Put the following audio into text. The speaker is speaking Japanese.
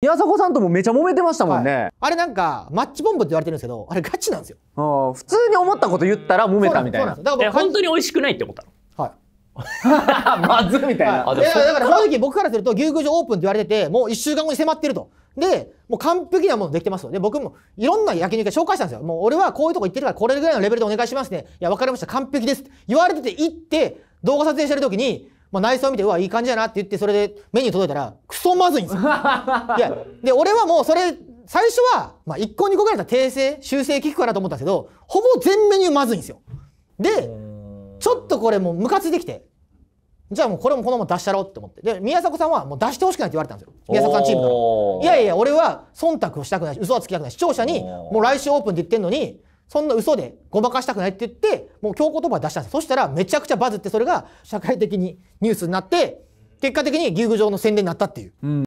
宮迫さんともめちゃ揉めてましたもんね、はい、あれなんかマッチボンボって言われてるんですけどあれガチなんですよ普通に思ったこと言ったら揉めたみたいなだから本当に美味しくないって思ったのはい まずみたいな、はい、いやだから正直僕からすると牛宮城オープンって言われててもう1週間後に迫ってるとでもう完璧なものできてますとで僕もいろんな焼肉屋紹介したんですよもう俺はこういうとこ行ってるからこれぐらいのレベルでお願いしますねいや分かりました完璧ですって言われてて行って動画撮影してる時にまあ、内装見てうわいい感じやなって言ってそれで目に届いたらクソまずいんですよ。いやで俺はもうそれ最初は、まあ、一個2個ぐらいだたら訂正修正聞くかなと思ったんですけどほぼ全メニューまずいんですよ。でちょっとこれもうムカついてきてじゃあもうこれもこのまま出したろって思ってで宮迫さんはもう出してほしくないって言われたんですよ宮迫さんチームからいやいや俺は忖度をしたくない嘘はつきたくない視聴者にもう来週オープンって言ってんのにそんな嘘でごまかしたくないって言って、もう強言葉出したんです。そしたらめちゃくちゃバズって、それが社会的にニュースになって、結果的に牛宮城の宣伝になったっていう。うん